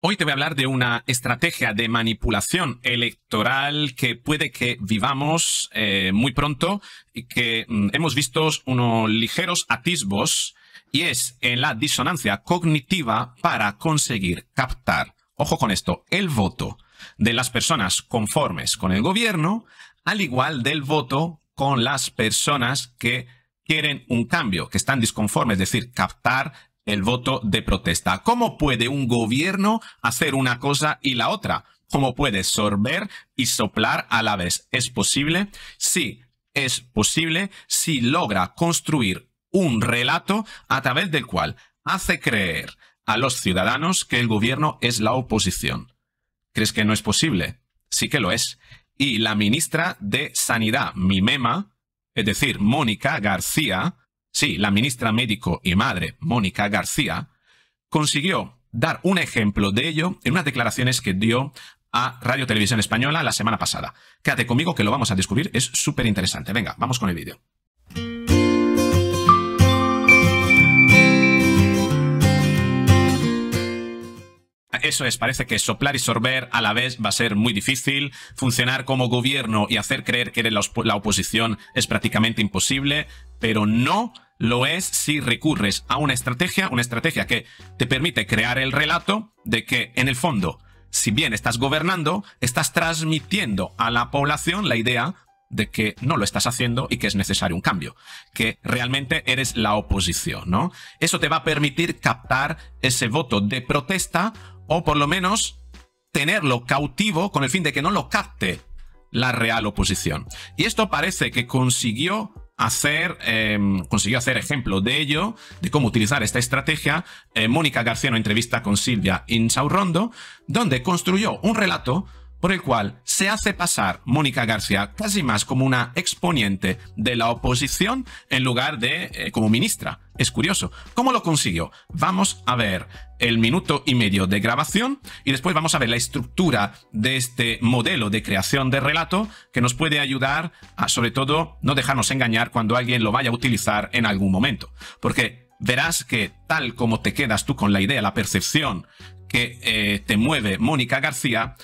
Hoy te voy a hablar de una estrategia de manipulación electoral que puede que vivamos eh, muy pronto y que mm, hemos visto unos ligeros atisbos y es en la disonancia cognitiva para conseguir captar, ojo con esto, el voto de las personas conformes con el gobierno al igual del voto con las personas que quieren un cambio, que están disconformes, es decir, captar el voto de protesta. ¿Cómo puede un gobierno hacer una cosa y la otra? ¿Cómo puede sorber y soplar a la vez? ¿Es posible? Sí, es posible si logra construir un relato a través del cual hace creer a los ciudadanos que el gobierno es la oposición. ¿Crees que no es posible? Sí que lo es. Y la ministra de Sanidad, Mimema, es decir, Mónica García, Sí, la ministra médico y madre, Mónica García, consiguió dar un ejemplo de ello en unas declaraciones que dio a Radio Televisión Española la semana pasada. Quédate conmigo que lo vamos a descubrir, es súper interesante. Venga, vamos con el vídeo. Eso es, parece que soplar y sorber a la vez va a ser muy difícil. Funcionar como gobierno y hacer creer que eres la, oposición es prácticamente imposible, pero no lo es si recurres a una estrategia, una estrategia que te permite crear el relato de que en el fondo, si bien estás gobernando, estás transmitiendo a la población la idea de que no lo estás haciendo y que es necesario un cambio, que realmente eres la oposición, ¿no? Eso te va a permitir captar ese voto de protesta o por lo menos tenerlo cautivo con el fin de que no lo capte la real oposición. Y esto parece que consiguió hacer, em, consiguió hacer ejemplo de ello, de cómo utilizar esta estrategia, eh, Mónica García en entrevista con Silvia Insaurrondo, donde construyó un relato por el cual se hace pasar Mónica García casi más como una exponiente de la oposición en lugar de eh, como ministra. Es curioso. ¿Cómo lo consiguió? Vamos a ver el minuto y medio de grabación y después vamos a ver la estructura de este modelo de creación de relato que nos puede ayudar a, sobre todo, no dejarnos engañar cuando alguien lo vaya a utilizar en algún momento. Porque verás que tal como te quedas tú con la idea, la percepción que eh, te mueve Mónica García,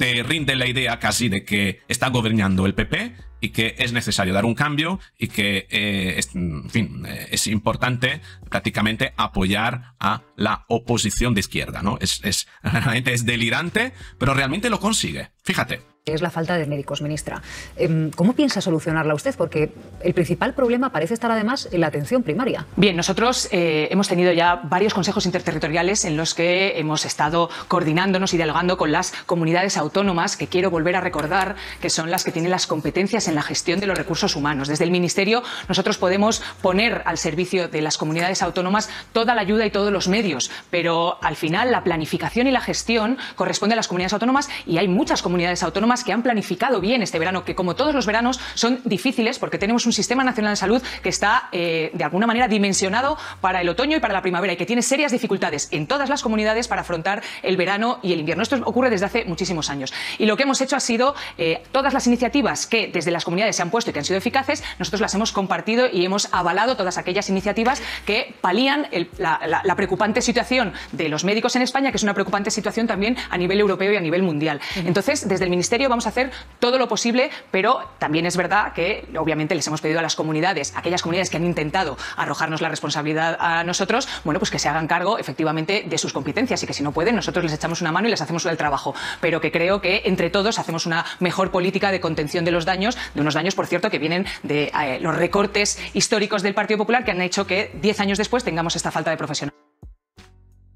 te rinde la idea casi de que está gobernando el PP y que es necesario dar un cambio y que eh, en fin, eh, es importante prácticamente apoyar a la oposición de izquierda, ¿no? Es, realmente es delirante, pero realmente lo consigue. Fíjate. Es la falta de médicos, ministra. Em, ¿Cómo piensa solucionarla usted? Porque el principal problema parece estar además en la atención primaria. Bien, nosotros eh, hemos tenido ya varios consejos interterritoriales en los que hemos estado coordinándonos y dialogando con las comunidades autónomas, que quiero volver a recordar que son las que tienen las competencias en la gestión de los recursos humanos. Desde el Ministerio nosotros podemos poner al servicio de las comunidades autónomas toda la ayuda y todos los medios, pero al final la planificación y la gestión corresponde a las comunidades autónomas y hay muchas comunidades autónomas que han planificado bien este verano, que como todos los veranos son difíciles porque tenemos un sistema nacional de salud que está eh, de alguna manera dimensionado para el otoño y para la primavera y que tiene serias dificultades en todas las comunidades para afrontar el verano y el invierno. Esto ocurre desde hace muchísimos años. Y lo que hemos hecho ha sido eh, todas las iniciativas que desde la las comunidades se han puesto y que han sido eficaces, nosotros las hemos compartido y hemos avalado todas aquellas iniciativas que palían la, preocupante situación de los médicos en España, que es una preocupante situación también a nivel europeo y a nivel mundial. Entonces, desde el Ministerio vamos a hacer todo lo posible, pero también es verdad que, obviamente, les hemos pedido a las comunidades, aquellas comunidades que han intentado arrojarnos la responsabilidad a nosotros, bueno, pues que se hagan cargo efectivamente de sus competencias y que si no pueden, nosotros les echamos una mano y les hacemos el trabajo. Pero que creo que entre todos hacemos una mejor política de contención de los daños de unos daños, por cierto, que vienen de eh, los recortes históricos del Partido Popular que han hecho que 10 años después tengamos esta falta de profesionales.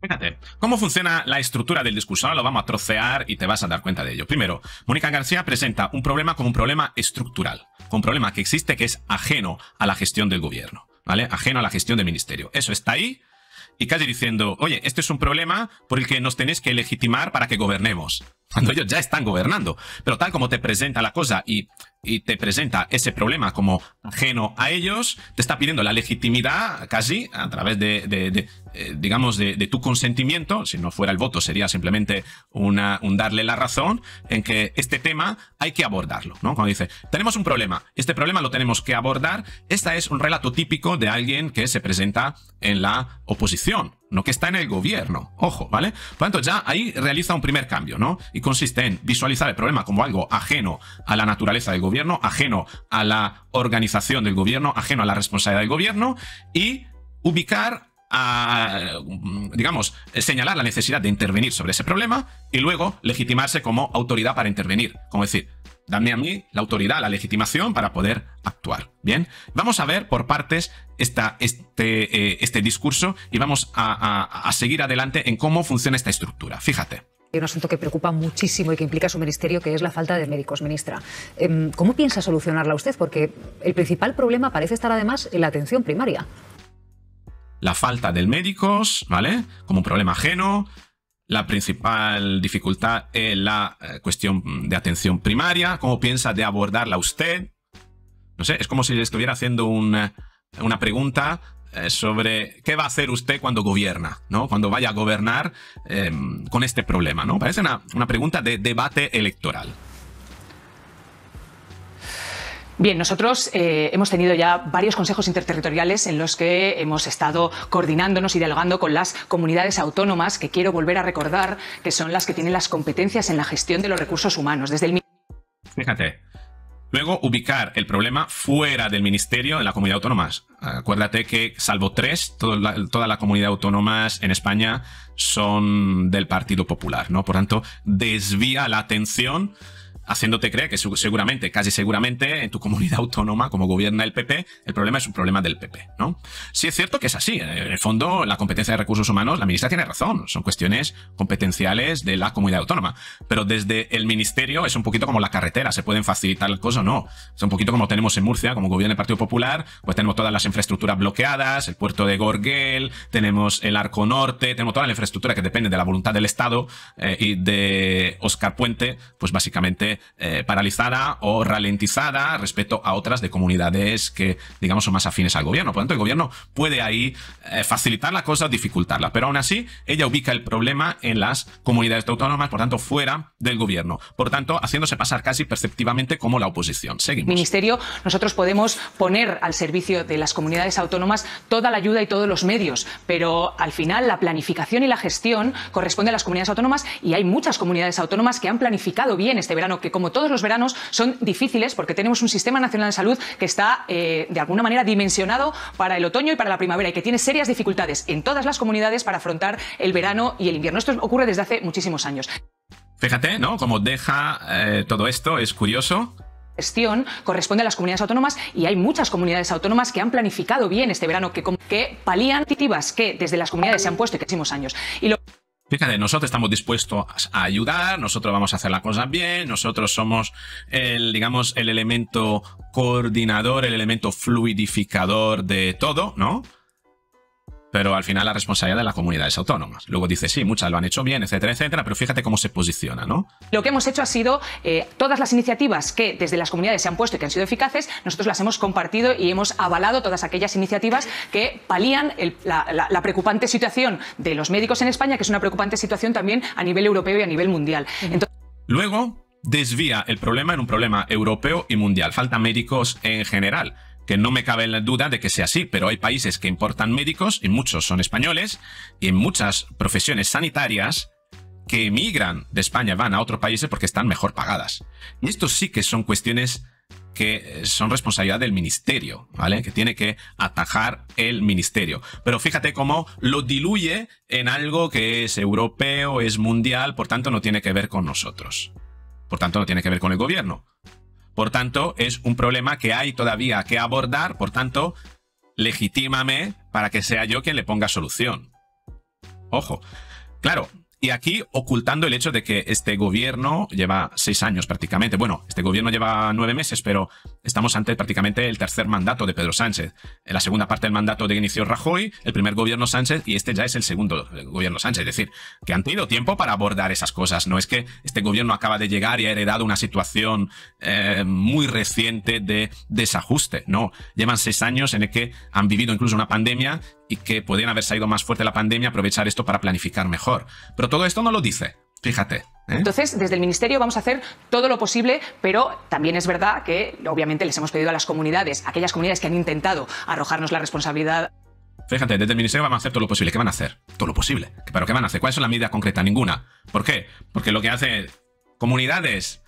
Fíjate, ¿cómo funciona la estructura del discurso? Ahora lo vamos a trocear y te vas a dar cuenta de ello. Primero, Mónica García presenta un problema como un problema estructural, con un problema que existe que es ajeno a la gestión del gobierno, ¿vale? Ajeno a la gestión del ministerio. Eso está ahí, y casi diciendo, oye, este es un problema por el que nos tenéis que legitimar para que gobernemos cuando ellos ya están gobernando. Pero tal como te presenta la cosa y, y, te presenta ese problema como ajeno a ellos, te está pidiendo la legitimidad casi a través de, de, de eh, digamos, de, de, tu consentimiento, si no fuera el voto sería simplemente una, un darle la razón, en que este tema hay que abordarlo, ¿no? Cuando dice, tenemos un problema, este problema lo tenemos que abordar, este es un relato típico de alguien que se presenta en la oposición, no que está en el gobierno. Ojo, ¿vale? Por lo tanto, ya ahí realiza un primer cambio, ¿no? Y consiste en visualizar el problema como algo ajeno a la naturaleza del gobierno, ajeno a la organización del gobierno, ajeno a la responsabilidad del gobierno y ubicar a, digamos, señalar la necesidad de intervenir sobre ese problema y luego legitimarse como autoridad para intervenir. Como decir, dame a mí la autoridad, la legitimación para poder actuar. Bien, vamos a ver por partes este, eh, este, discurso y vamos a, seguir adelante en cómo funciona esta estructura. Fíjate. Hay un asunto que preocupa muchísimo y que implica su ministerio, que es la falta de médicos, ministra. Em, ¿Cómo piensa solucionarla usted? Porque el principal problema parece estar además en la atención primaria. La falta de médicos, ¿vale? Como un problema ajeno. La principal dificultad es la eh, cuestión de atención primaria. ¿Cómo piensa de abordarla usted? No sé, es como si le estuviera haciendo un eh, una pregunta eh, sobre qué va a hacer usted cuando gobierna, ¿no? Cuando vaya a gobernar em, con este problema, ¿no? Parece una, pregunta de debate electoral. Bien, nosotros eh, hemos tenido ya varios consejos interterritoriales en los que hemos estado coordinándonos y dialogando con las comunidades autónomas, que quiero volver a recordar que son las que tienen las competencias en la gestión de los recursos humanos. Desde el... Fíjate, Luego, ubicar el problema fuera del ministerio en la comunidad autónoma. Acuérdate que, salvo tres, toda la, comunidad autónoma en España son del Partido Popular, ¿no? Por tanto, desvía la atención haciéndote creer que seguramente, casi seguramente, en tu comunidad autónoma, como gobierna el PP, el problema es un problema del PP, ¿no? Sí es cierto que es así. En el fondo, la competencia de recursos humanos, la ministra tiene razón. Son cuestiones competenciales de la comunidad autónoma. Pero desde el ministerio es un poquito como la carretera. Se pueden facilitar el cosas o no. Es un poquito como tenemos en Murcia, como gobierna el Partido Popular, pues tenemos todas las infraestructuras bloqueadas, el puerto de Gorgel, tenemos el Arco Norte, tenemos toda la infraestructura que depende de la voluntad del Estado eh, y de Oscar Puente, pues básicamente eh, paralizada o ralentizada respecto a otras de comunidades que, digamos, son más afines al gobierno. Por tanto, el gobierno puede ahí eh, facilitar la cosa, dificultarla. Pero aún así, ella ubica el problema en las comunidades autónomas, por tanto, fuera del gobierno. Por tanto, haciéndose pasar casi perceptivamente como la oposición. Seguimos. Ministerio, nosotros podemos poner al servicio de las comunidades autónomas toda la ayuda y todos los medios, pero al final la planificación y la gestión corresponde a las comunidades autónomas y hay muchas comunidades autónomas que han planificado bien este verano que como todos los veranos son difíciles porque tenemos un sistema nacional de salud que está eh, de alguna manera dimensionado para el otoño y para la primavera y que tiene serias dificultades en todas las comunidades para afrontar el verano y el invierno. Esto ocurre desde hace muchísimos años. Fíjate, ¿no? Como deja eh, todo esto, es curioso gestión corresponde a las comunidades autónomas y hay muchas comunidades autónomas que han planificado bien este verano, que, que palían que desde las comunidades se han puesto en muchísimos años. Fíjate, nosotros estamos dispuestos a ayudar, nosotros vamos a hacer las cosas bien, nosotros somos el, digamos, el elemento coordinador, el elemento fluidificador de todo, ¿no? Pero al final la responsabilidad de las comunidades autónomas. Luego dice, sí, muchas lo han hecho bien, etcétera, etcétera, pero fíjate cómo se posiciona, ¿no? Lo que hemos hecho ha sido eh, todas las iniciativas que desde las comunidades se han puesto y que han sido eficaces, nosotros las hemos compartido y hemos avalado todas aquellas iniciativas que palían la, preocupante situación de los médicos en España, que es una preocupante situación también a nivel europeo y a nivel mundial. Luego desvía el problema en un problema europeo y mundial. Falta médicos en general que no me cabe la duda de que sea así, pero hay países que importan médicos, y muchos son españoles, y en muchas profesiones sanitarias que emigran de España, van a otros países porque están mejor pagadas. Y esto sí que son cuestiones que eh, son responsabilidad del ministerio, ¿vale? Que tiene que atajar el ministerio. Pero fíjate cómo lo diluye en algo que es europeo, es mundial, por tanto no tiene que ver con nosotros. Por tanto no tiene que ver con el gobierno. Por tanto, es un problema que hay todavía que abordar, por tanto, legitímame para que sea yo quien le ponga solución. Ojo, claro, y aquí ocultando el hecho de que este gobierno lleva seis años prácticamente. Bueno, este gobierno lleva nueve meses, pero estamos ante prácticamente el tercer mandato de Pedro Sánchez. En la segunda parte del mandato de inició Rajoy, el primer gobierno Sánchez y este ya es el segundo gobierno Sánchez. Es decir, que han tenido tiempo para abordar esas cosas. No es que este gobierno acaba de llegar y ha heredado una situación eh, muy reciente de desajuste. No, llevan seis años en el que han vivido incluso una pandemia y que podrían haber salido más fuerte la pandemia, aprovechar esto para planificar mejor. Pero todo esto no lo dice. Fíjate. ¿eh? Entonces, desde el Ministerio vamos a hacer todo lo posible, pero también es verdad que, obviamente, les hemos pedido a las comunidades, aquellas comunidades que han intentado arrojarnos la responsabilidad. Fíjate, desde el Ministerio vamos a hacer todo lo posible. ¿Qué van a hacer? Todo lo posible. ¿Pero qué van a hacer? ¿Cuál es la medida concreta? Ninguna. ¿Por qué? Porque lo que hace comunidades,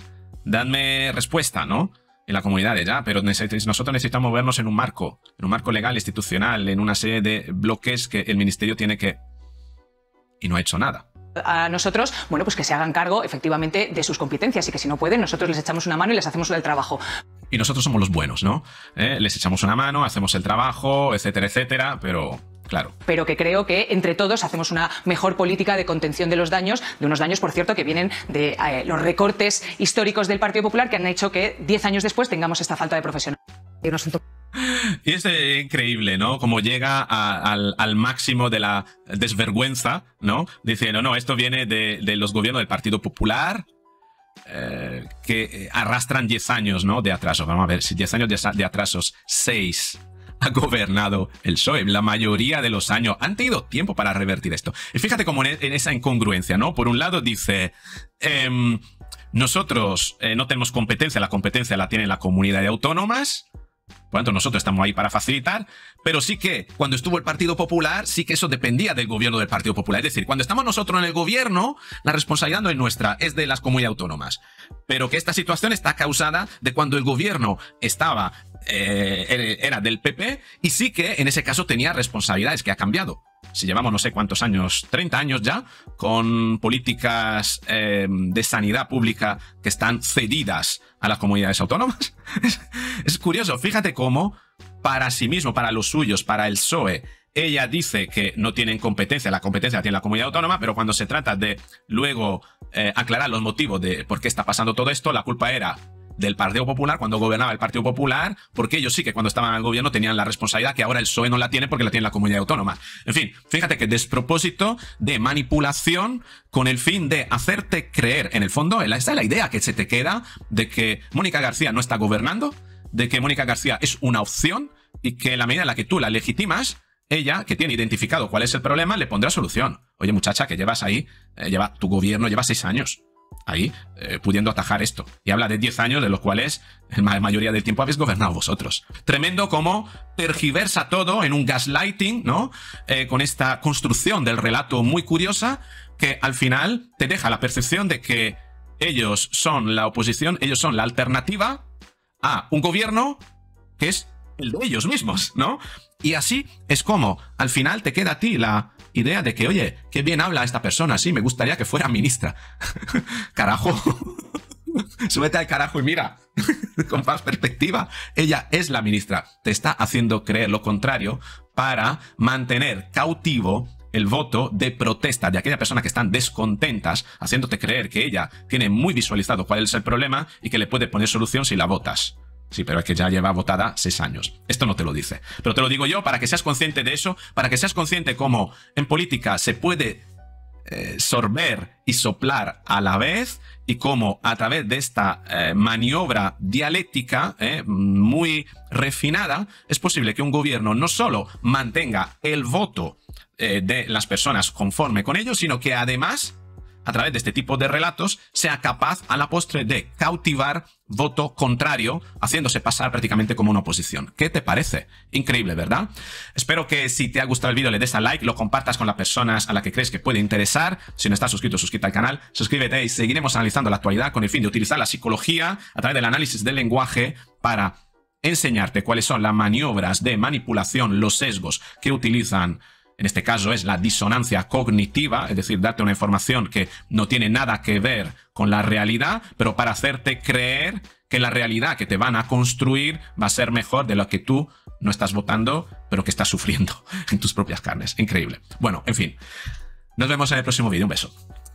dadme respuesta, ¿no? en la comunidad ya, pero nosotros necesitamos movernos en un marco, en un marco legal, institucional, en una serie de bloques que el ministerio tiene que... Y no ha hecho nada a nosotros, bueno, pues que se hagan cargo efectivamente de sus competencias y que si no pueden, nosotros les echamos una mano y les hacemos el trabajo. Y nosotros somos los buenos, ¿no? ¿Eh? Les echamos una mano, hacemos el trabajo, etcétera, etcétera, pero Claro. Pero que creo que entre todos hacemos una mejor política de contención de los daños, de unos daños, por cierto, que vienen de eh, los recortes históricos del Partido Popular que han hecho que 10 años después tengamos esta falta de profesionales. Y es eh, increíble, ¿no? Como llega al, máximo de la desvergüenza, ¿no? Diciendo, no, esto viene de, los gobiernos del Partido Popular, eh, que arrastran 10 años, ¿no? De atraso. Vamos a ver, si 10 años de, de atrasos, 6 ha gobernado el PSOE la mayoría de los años. Han tenido tiempo para revertir esto. Y fíjate cómo en, e, esa incongruencia, ¿no? Por un lado dice... Em, nosotros eh, no tenemos competencia, la competencia la tiene la comunidad de autónomas. Por tanto, nosotros estamos ahí para facilitar, pero sí que cuando estuvo el Partido Popular, sí que eso dependía del gobierno del Partido Popular. Es decir, cuando estamos nosotros en el gobierno, la responsabilidad no es nuestra, es de las comunidades autónomas. Pero que esta situación está causada de cuando el gobierno estaba, eh, era del PP, y sí que en ese caso tenía responsabilidades, que ha cambiado si llevamos no sé cuántos años, 30 años ya, con políticas eh, de sanidad pública que están cedidas a las comunidades autónomas. es, curioso, fíjate cómo para sí mismo, para los suyos, para el PSOE, ella dice que no tienen competencia, la competencia la tiene la comunidad autónoma, pero cuando se trata de luego eh, aclarar los motivos de por qué está pasando todo esto, la culpa era del Partido Popular cuando gobernaba el Partido Popular, porque ellos sí que cuando estaban al gobierno tenían la responsabilidad que ahora el PSOE no la tiene porque la tiene la comunidad autónoma. En fin, fíjate que despropósito de manipulación con el fin de hacerte creer, en el fondo, esta es la idea que se te queda de que Mónica García no está gobernando, de que Mónica García es una opción y que en la medida en la que tú la legitimas, ella, que tiene identificado cuál es el problema, le pondrá solución. Oye, muchacha, que llevas ahí, eh, lleva tu gobierno, lleva seis años ahí eh, pudiendo atajar esto. Y habla de 10 años de los cuales la mayoría del tiempo habéis gobernado vosotros. Tremendo como tergiversa todo en un gaslighting, ¿no? Eh, con esta construcción del relato muy curiosa que al final te deja la percepción de que ellos son la oposición, ellos son la alternativa a un gobierno que es el de ellos mismos, ¿no? Y así es como al final te queda a ti la idea de que, oye, qué bien habla esta persona, sí, me gustaría que fuera ministra. carajo. Súbete al carajo y mira, con más perspectiva, ella es la ministra. Te está haciendo creer lo contrario para mantener cautivo el voto de protesta de aquella persona que están descontentas, haciéndote creer que ella tiene muy visualizado cuál es el problema y que le puede poner solución si la votas. Sí, pero es que ya lleva votada seis años. Esto no te lo dice. Pero te lo digo yo para que seas consciente de eso, para que seas consciente cómo en política se puede eh, sorber y soplar a la vez y cómo a través de esta eh, maniobra dialéctica eh, muy refinada es posible que un gobierno no solo mantenga el voto de las personas conforme con ello, sino que además a través de este tipo de relatos, sea capaz a la postre de cautivar voto contrario, haciéndose pasar prácticamente como una oposición. ¿Qué te parece? Increíble, ¿verdad? Espero que si te ha gustado el vídeo le des a like, lo compartas con las personas a las que crees que puede interesar. Si no estás suscrito, suscríbete al canal, suscríbete y seguiremos analizando la actualidad con el fin de utilizar la psicología a través del análisis del lenguaje para enseñarte cuáles son las maniobras de manipulación, los sesgos que utilizan en este caso es la disonancia cognitiva, es decir, darte una información que no tiene nada que ver con la realidad, pero para hacerte creer que la realidad que te van a construir va a ser mejor de lo que tú no estás votando, pero que estás sufriendo en tus propias carnes. Increíble. Bueno, en fin. Nos vemos en el próximo vídeo. Un beso.